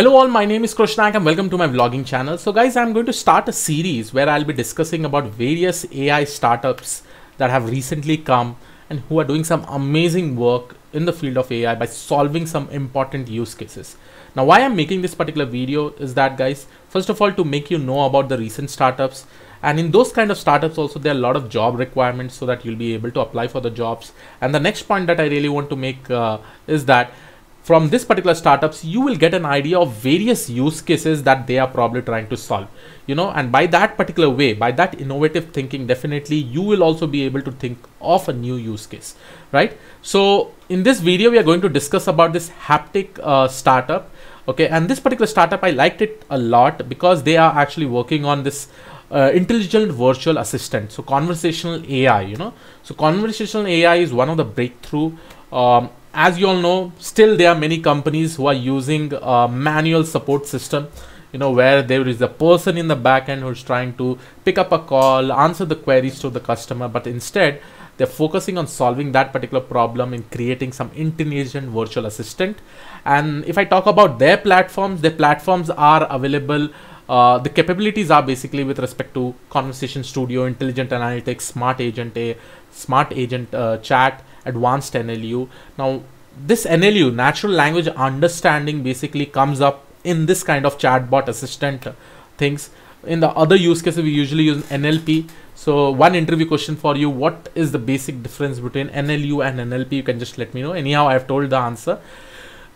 Hello all, my name is Krishnak and welcome to my vlogging channel. So guys, I'm going to start a series where I'll be discussing about various AI startups that have recently come and who are doing some amazing work in the field of AI by solving some important use cases. Now, why I'm making this particular video is that guys, first of all, to make you know about the recent startups and in those kind of startups also there are a lot of job requirements so that you'll be able to apply for the jobs. And the next point that I really want to make uh, is that from this particular startups you will get an idea of various use cases that they are probably trying to solve you know and by that particular way by that innovative thinking definitely you will also be able to think of a new use case right so in this video we are going to discuss about this haptic uh, startup okay and this particular startup i liked it a lot because they are actually working on this uh, intelligent virtual assistant so conversational ai you know so conversational ai is one of the breakthrough um, as you all know still there are many companies who are using a manual support system you know where there is a person in the back end who's trying to pick up a call answer the queries to the customer but instead they're focusing on solving that particular problem in creating some intelligent virtual assistant and if i talk about their platforms their platforms are available uh, the capabilities are basically with respect to conversation studio intelligent analytics smart agent a smart agent uh, chat advanced NLU. Now, this NLU, natural language understanding, basically comes up in this kind of chatbot assistant things. In the other use cases, we usually use NLP. So one interview question for you, what is the basic difference between NLU and NLP? You can just let me know. Anyhow, I've told the answer.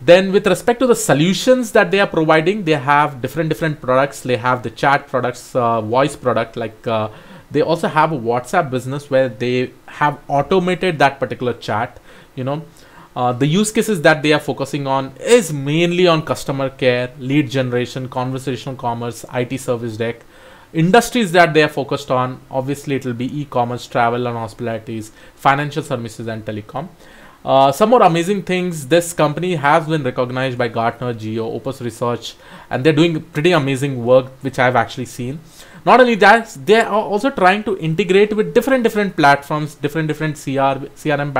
Then with respect to the solutions that they are providing, they have different different products. They have the chat products, uh, voice product like uh, they also have a whatsapp business where they have automated that particular chat you know uh, the use cases that they are focusing on is mainly on customer care lead generation conversational commerce it service deck industries that they are focused on obviously it will be e-commerce travel and hospitalities financial services and telecom uh, some more amazing things this company has been recognized by gartner geo opus research and they're doing pretty amazing work which i've actually seen not only that, they are also trying to integrate with different different platforms, different different CR, CRM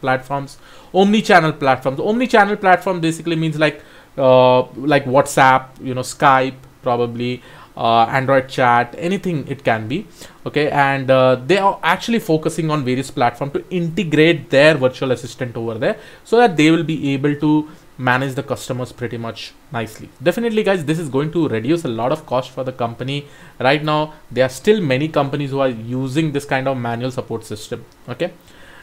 platforms, omni-channel platforms. Omni-channel platform basically means like uh, like WhatsApp, you know, Skype, probably uh, Android chat, anything it can be. Okay, and uh, they are actually focusing on various platform to integrate their virtual assistant over there so that they will be able to manage the customers pretty much nicely definitely guys this is going to reduce a lot of cost for the company right now there are still many companies who are using this kind of manual support system okay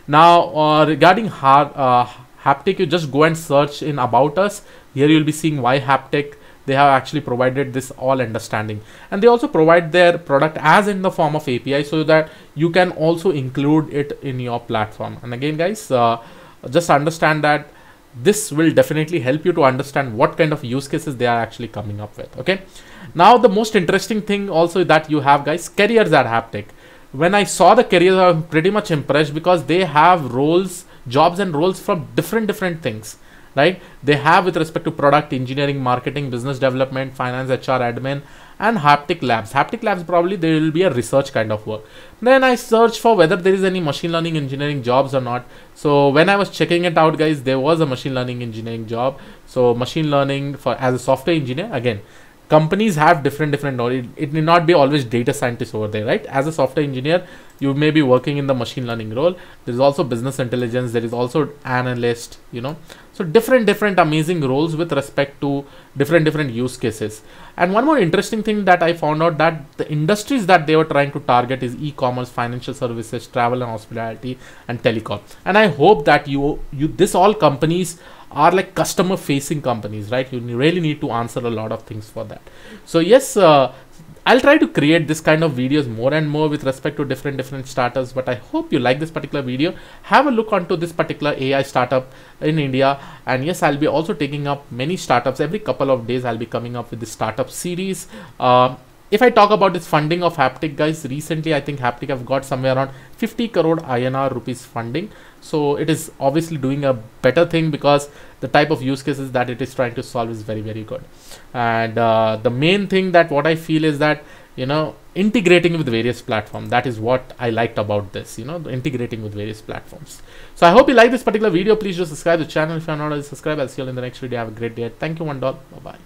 now uh, regarding hard, uh, haptic you just go and search in about us here you'll be seeing why haptic they have actually provided this all understanding and they also provide their product as in the form of api so that you can also include it in your platform and again guys uh, just understand that this will definitely help you to understand what kind of use cases they are actually coming up with okay now the most interesting thing also that you have guys careers at haptic when i saw the careers i'm pretty much impressed because they have roles jobs and roles from different different things right they have with respect to product engineering marketing business development finance hr admin and haptic labs haptic labs probably there will be a research kind of work then i searched for whether there is any machine learning engineering jobs or not so when i was checking it out guys there was a machine learning engineering job so machine learning for as a software engineer again companies have different different knowledge it may not be always data scientist over there right as a software engineer you may be working in the machine learning role there is also business intelligence there is also analyst you know so different, different amazing roles with respect to different, different use cases. And one more interesting thing that I found out that the industries that they were trying to target is e-commerce, financial services, travel and hospitality, and telecom. And I hope that you, you, this all companies are like customer facing companies right you really need to answer a lot of things for that so yes uh, I'll try to create this kind of videos more and more with respect to different different startups but I hope you like this particular video have a look onto this particular AI startup in India and yes I'll be also taking up many startups every couple of days I'll be coming up with the startup series uh, if I talk about this funding of Haptic guys, recently I think Haptic have got somewhere around 50 crore INR rupees funding. So it is obviously doing a better thing because the type of use cases that it is trying to solve is very, very good. And uh, the main thing that what I feel is that, you know, integrating with various platforms, that is what I liked about this, you know, integrating with various platforms. So I hope you like this particular video. Please do subscribe to the channel if you're not already subscribed. I'll see you in the next video. Have a great day. Thank you, one doll. Bye-bye.